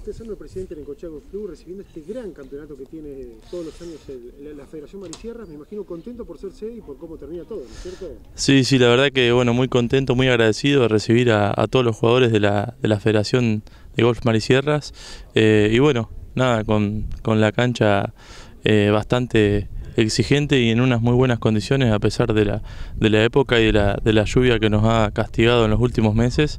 estás siendo el presidente del Cochabamba Club recibiendo este gran campeonato que tiene todos los años la, Federación Marisierras. Me imagino contento por ser sede y por cómo termina todo, ¿no es cierto? Sí, sí, la verdad que bueno, muy contento, muy agradecido de recibir a, todos los jugadores de la, de la Federación de Golf Marisierras. Eh, y bueno, nada, con, con la cancha eh, bastante exigente y en unas muy buenas condiciones a pesar de la, de la época y de la, de la lluvia que nos ha castigado en los últimos meses.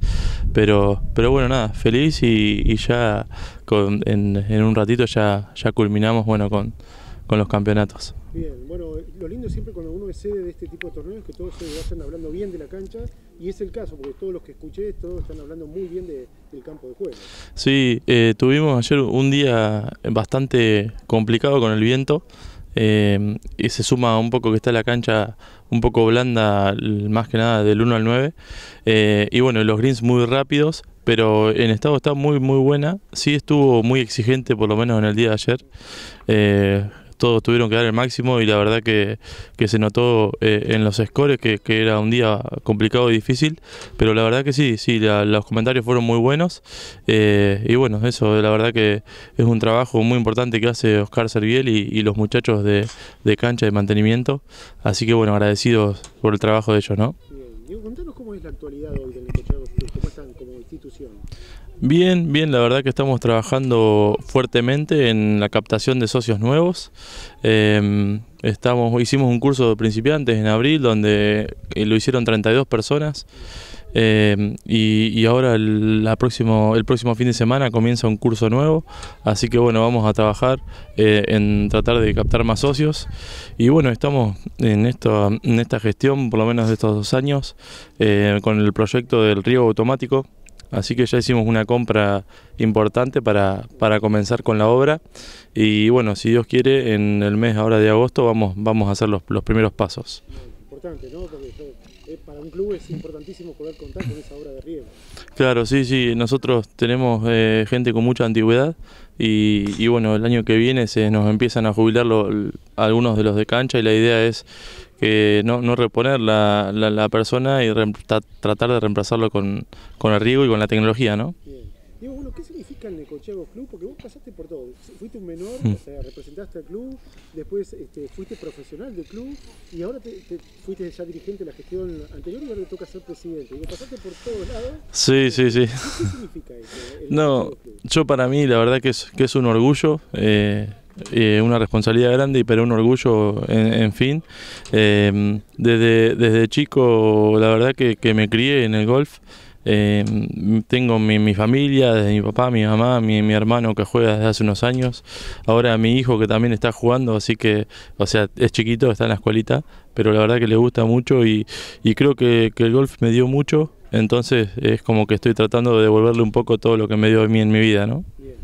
Pero, pero bueno, nada, feliz y, y ya con, en, un ratito ya, ya culminamos bueno, con, con los campeonatos. Bien, bueno, lo lindo siempre cuando uno es sede de este tipo de torneos es que todos se vayan hablando bien de la cancha y es el caso, porque todos los que escuché, todos están hablando muy bien del campo de juego. Sí, eh, tuvimos ayer un día bastante complicado con el viento. Em, y se suma un poco que está la cancha un poco blanda, más que nada del 1 al 9. Eh, y bueno, los greens muy rápidos, pero en estado está muy, muy buena. Sí estuvo muy exigente, por lo menos en el día de ayer. Eh, todos tuvieron que dar el máximo y la verdad que, que se notó eh, en los scores que, que, era un día complicado y difícil, pero la verdad que sí, sí, los comentarios fueron muy buenos eh, y bueno, eso la verdad que es un trabajo muy importante que hace Oscar Serviel y, los muchachos de, de, cancha de mantenimiento, así que bueno, agradecidos por el trabajo de ellos, ¿no? contanos cómo es la actualidad hoy del cómo están como institución. Bien, bien, la verdad que estamos trabajando fuertemente en la captación de socios nuevos. Em, estamos, hicimos un curso de principiantes en abril donde eh, lo hicieron 32 personas. Em, y, ahora el, próximo, el próximo fin de semana comienza un curso nuevo, así que bueno, vamos a trabajar eh, en tratar de captar más socios. Y bueno, estamos en, en esta gestión, por lo menos de estos dos años, eh, con el proyecto del riego automático, Así que ya hicimos una compra importante para, comenzar con la obra y bueno, si Dios quiere, en el mes ahora de agosto vamos, vamos a hacer los primeros pasos para un club es importantísimo poder contar con esa de riego. Claro, sí, sí, nosotros tenemos eh, gente con mucha antigüedad y, bueno, el año que viene se nos empiezan a jubilar algunos de los de cancha y la idea es que no, no reponer la, la, persona y tratar de reemplazarlo con, con el riego y con la tecnología, ¿no? Digo, bueno, ¿qué significa el Necochego Club? Porque vos pasaste por todo. Fuiste un menor, hmm. o sea, representaste al club, después este, fuiste profesional del club y ahora te, fuiste ya dirigente de la gestión anterior y ahora te toca ser presidente. pasaste por todos lados. Sí, sí, sí. ¿Qué, significa eso? No, yo para mí la verdad que es, que es un orgullo. Eh, eh, una responsabilidad grande, pero un orgullo, en, fin. Eh, desde, desde chico, la verdad que me crié en el golf. Eh, tengo mi, familia, desde mi papá, mi mamá, mi, mi, hermano que juega desde hace unos años. Ahora mi hijo que también está jugando, así que, o sea, es chiquito, está en la escuelita, pero la verdad que le gusta mucho y, creo que, el golf me dio mucho. Entonces es como que estoy tratando de devolverle un poco todo lo que me dio a mí en mi vida, ¿no? Bien.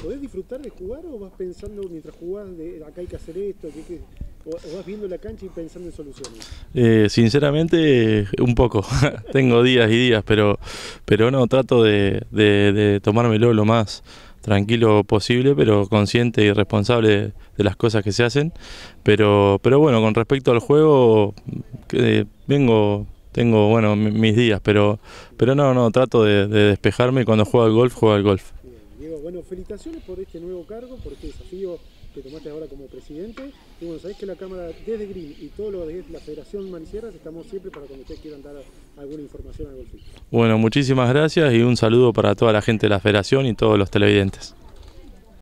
¿Podés disfrutar de jugar o vas pensando mientras jugás de acá hay que hacer esto? que... ¿O, vas viendo la cancha y pensando en soluciones? Eh, sinceramente, un poco. Tengo días y días, pero, pero no, trato de, de, tomármelo lo más tranquilo posible, pero consciente y responsable de las cosas que se hacen. Pero, pero bueno, con respecto al juego, eh, vengo, tengo bueno mis días, pero, pero no, no, trato de, despejarme cuando juego al golf, juego al golf bueno, felicitaciones por este nuevo cargo, por este desafío que tomaste ahora como presidente. Y bueno, sabés que la Cámara desde Green y todo lo de la Federación Manicierras estamos siempre para cuando ustedes quieran dar alguna información al golfista. Bueno, muchísimas gracias y un saludo para toda la gente de la Federación y todos los televidentes.